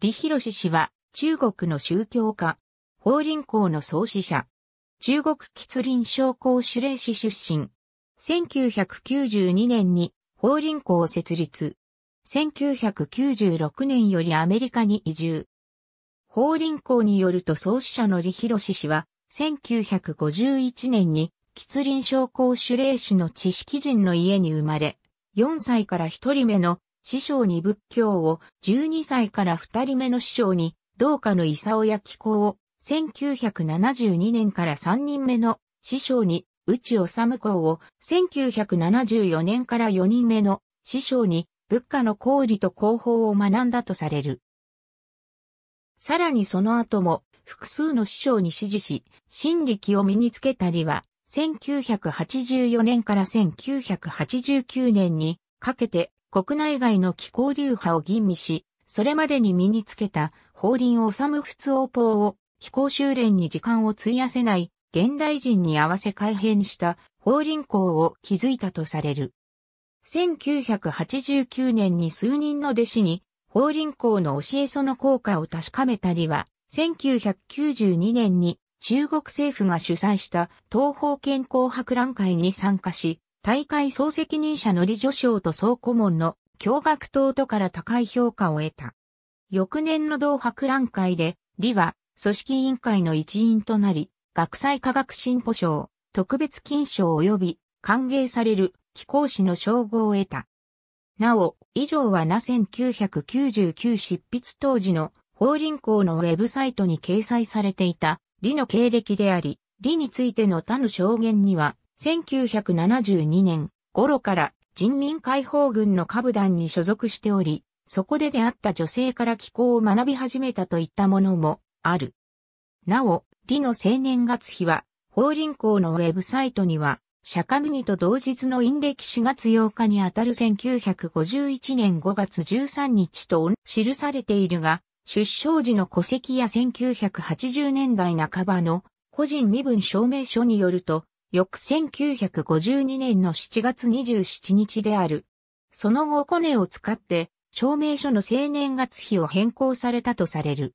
李博氏は中国の宗教家、法輪功の創始者、中国吉林商工主令師出身。1992年に法輪功を設立。1996年よりアメリカに移住。法輪功によると創始者の李博氏は、1951年に吉林商工主令師の知識人の家に生まれ、4歳から一人目の師匠に仏教を、12歳から二人目の師匠に、道家の伊佐や紀行を、1972年から三人目の師匠に、内治公を、1974年から四人目の師匠に、仏家の公理と広報を学んだとされる。さらにその後も、複数の師匠に指示し、真力を身につけたりは、1984年から1989年にかけて国内外の気候流派を吟味し、それまでに身につけた法輪を治む通、王法を気候修練に時間を費やせない現代人に合わせ改変した法輪功を築いたとされる。1989年に数人の弟子に法輪功の教えその効果を確かめたりは、1992年に中国政府が主催した東方健康博覧会に参加し、大会総責任者の李助将と総顧問の驚愕党とから高い評価を得た。翌年の同博覧会で、李は組織委員会の一員となり、学際科学進歩賞、特別金賞及び歓迎される気候子の称号を得た。なお、以上はな1999執筆当時の法輪校のウェブサイトに掲載されていた、理の経歴であり、理についての他の証言には、1972年頃から人民解放軍の下部団に所属しており、そこで出会った女性から気候を学び始めたといったものもある。なお、李の青年月日は、法輪校のウェブサイトには、釈迦ミと同日の陰歴4月8日にあたる1951年5月13日と記されているが、出生時の戸籍や1980年代半ばの個人身分証明書によると、翌1952年の7月27日である。その後コネを使って証明書の青年月日を変更されたとされる。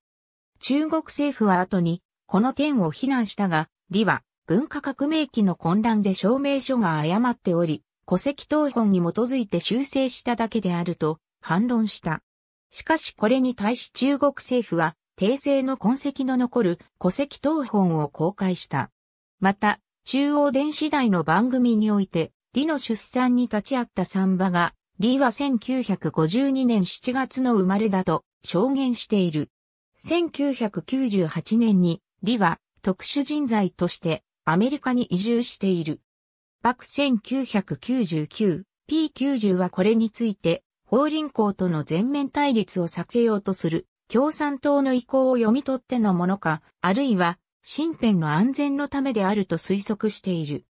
中国政府は後にこの点を非難したが、李は文化革命期の混乱で証明書が誤っており、戸籍謄本に基づいて修正しただけであると反論した。しかしこれに対し中国政府は訂正の痕跡の残る戸籍謄本を公開した。また、中央電子台の番組において、李の出産に立ち会ったン馬が、李は1952年7月の生まれだと証言している。1998年に、李は特殊人材としてアメリカに移住している。バク1999、P90 はこれについて、法輪校との全面対立を避けようとする共産党の意向を読み取ってのものか、あるいは身辺の安全のためであると推測している。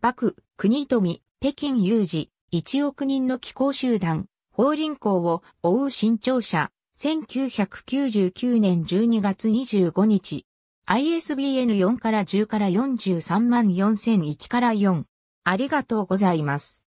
幕、国富、北京有事、1億人の気候集団、法輪校を追う新潮社、1999年12月25日。ISBN4 から10から43万4001から4。ありがとうございます。